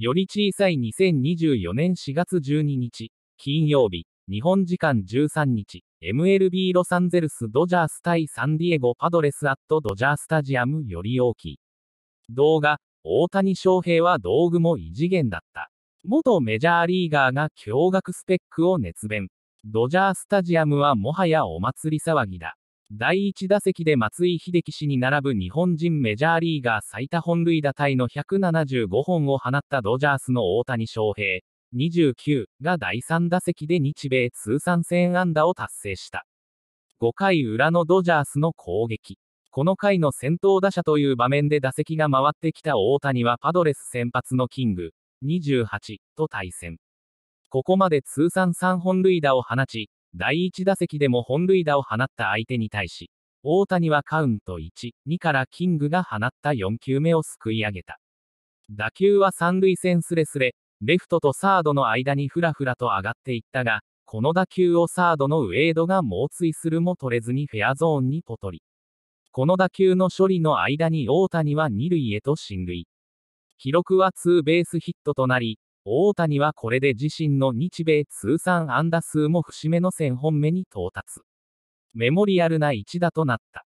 より小さい2024年4月12日、金曜日、日本時間13日、MLB ロサンゼルスドジャース対サンディエゴパドレスアットドジャースタジアムより大きい。動画、大谷翔平は道具も異次元だった。元メジャーリーガーが驚愕スペックを熱弁。ドジャースタジアムはもはやお祭り騒ぎだ。第1打席で松井秀喜氏に並ぶ日本人メジャーリーガー最多本塁打タイの175本を放ったドジャースの大谷翔平、29が第3打席で日米通算1000安打を達成した。5回裏のドジャースの攻撃。この回の先頭打者という場面で打席が回ってきた大谷はパドレス先発のキング、28と対戦。ここまで通算3本塁打を放ち、第1打席でも本塁打を放った相手に対し、大谷はカウント1、2からキングが放った4球目をすくい上げた。打球は三塁線すれすれ、レフトとサードの間にふらふらと上がっていったが、この打球をサードのウェイドが猛追するも取れずにフェアゾーンにポトリ。この打球の処理の間に大谷は二塁へと進塁。記録はツーベースヒットとなり、大谷はこれで自身の日米通算安打数も節目の1000本目に到達。メモリアルな一打となった。